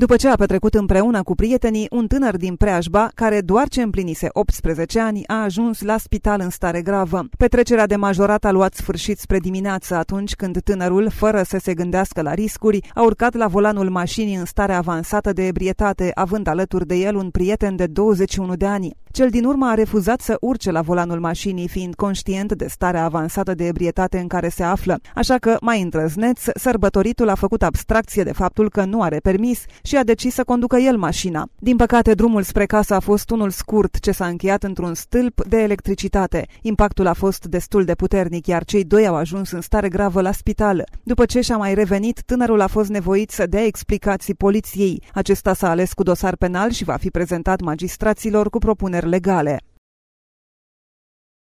După ce a petrecut împreună cu prietenii, un tânăr din Preajba, care doar ce împlinise 18 ani, a ajuns la spital în stare gravă. Petrecerea de majorat a luat sfârșit spre dimineață, atunci când tânărul, fără să se gândească la riscuri, a urcat la volanul mașinii în stare avansată de ebrietate, având alături de el un prieten de 21 de ani. Cel din urmă a refuzat să urce la volanul mașinii, fiind conștient de starea avansată de ebrietate în care se află, așa că, mai îndrăzneț, sărbătoritul a făcut abstracție de faptul că nu are permis și a decis să conducă el mașina. Din păcate, drumul spre casă a fost unul scurt, ce s-a încheiat într-un stâlp de electricitate. Impactul a fost destul de puternic, iar cei doi au ajuns în stare gravă la spital. După ce și-a mai revenit, tânărul a fost nevoit să dea explicații poliției. Acesta s-a ales cu dosar penal și va fi prezentat magistraților cu propunere legale